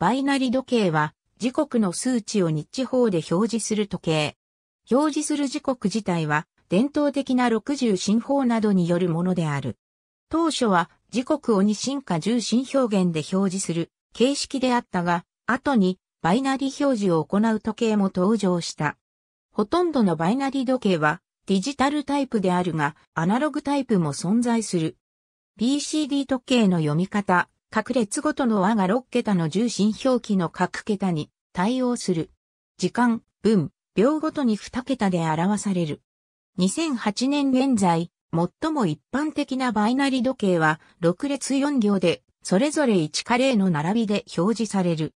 バイナリ時計は、時刻の数値を日地方で表示する時計。表示する時刻自体は、伝統的な60進法などによるものである。当初は、時刻を2進か10進表現で表示する形式であったが、後にバイナリ表示を行う時計も登場した。ほとんどのバイナリ時計はデジタルタイプであるが、アナログタイプも存在する。p c d 時計の読み方、各列ごとの和が6桁の重心表記の各桁に対応する。時間、分、秒ごとに2桁で表される。2008年現在、最も一般的なバイナリ時計は6列4行で、それぞれ1か0の並びで表示される。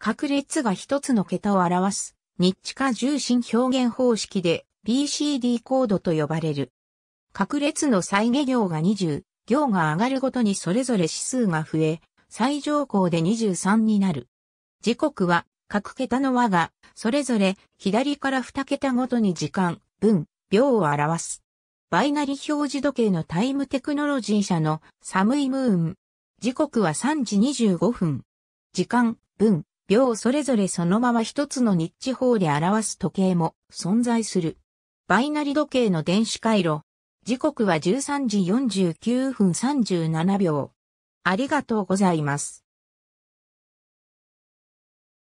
各列が1つの桁を表す、日地下重心表現方式で BCD コードと呼ばれる。各列の再下行が20、行が上がるごとにそれぞれ指数が増え、最上項で23になる。時刻は、各桁の和が、それぞれ左から2桁ごとに時間、分、秒を表す。バイナリ表示時計のタイムテクノロジー社のサムイムーン。時刻は3時25分。時間、分、秒それぞれそのまま一つの日地方で表す時計も存在する。バイナリ時計の電子回路、時刻は13時49分37秒。ありがとうございます。